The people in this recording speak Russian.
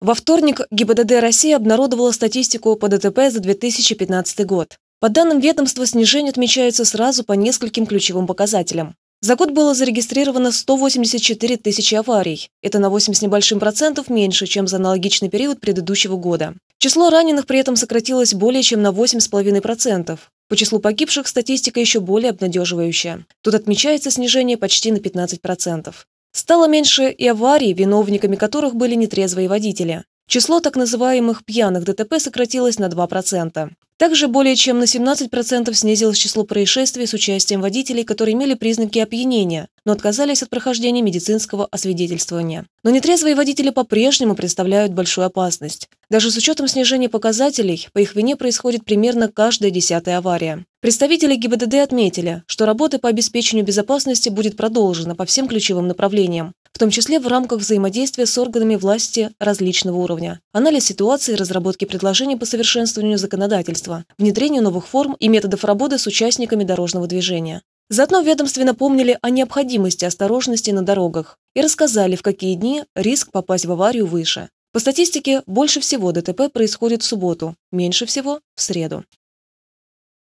Во вторник ГИБДД России обнародовала статистику по ДТП за 2015 год. По данным ведомства, снижение отмечается сразу по нескольким ключевым показателям. За год было зарегистрировано 184 тысячи аварий. Это на 8 с небольшим процентов меньше, чем за аналогичный период предыдущего года. Число раненых при этом сократилось более чем на 8,5%. По числу погибших статистика еще более обнадеживающая. Тут отмечается снижение почти на 15%. процентов. Стало меньше и аварий, виновниками которых были нетрезвые водители. Число так называемых пьяных ДТП сократилось на 2%. Также более чем на 17% снизилось число происшествий с участием водителей, которые имели признаки опьянения, но отказались от прохождения медицинского освидетельствования. Но нетрезвые водители по-прежнему представляют большую опасность. Даже с учетом снижения показателей, по их вине происходит примерно каждая десятая авария. Представители ГИБДД отметили, что работа по обеспечению безопасности будет продолжена по всем ключевым направлениям, в том числе в рамках взаимодействия с органами власти различного уровня, анализ ситуации, разработки предложений по совершенствованию законодательства, внедрению новых форм и методов работы с участниками дорожного движения. Заодно в ведомстве напомнили о необходимости осторожности на дорогах и рассказали, в какие дни риск попасть в аварию выше. По статистике, больше всего ДТП происходит в субботу, меньше всего – в среду.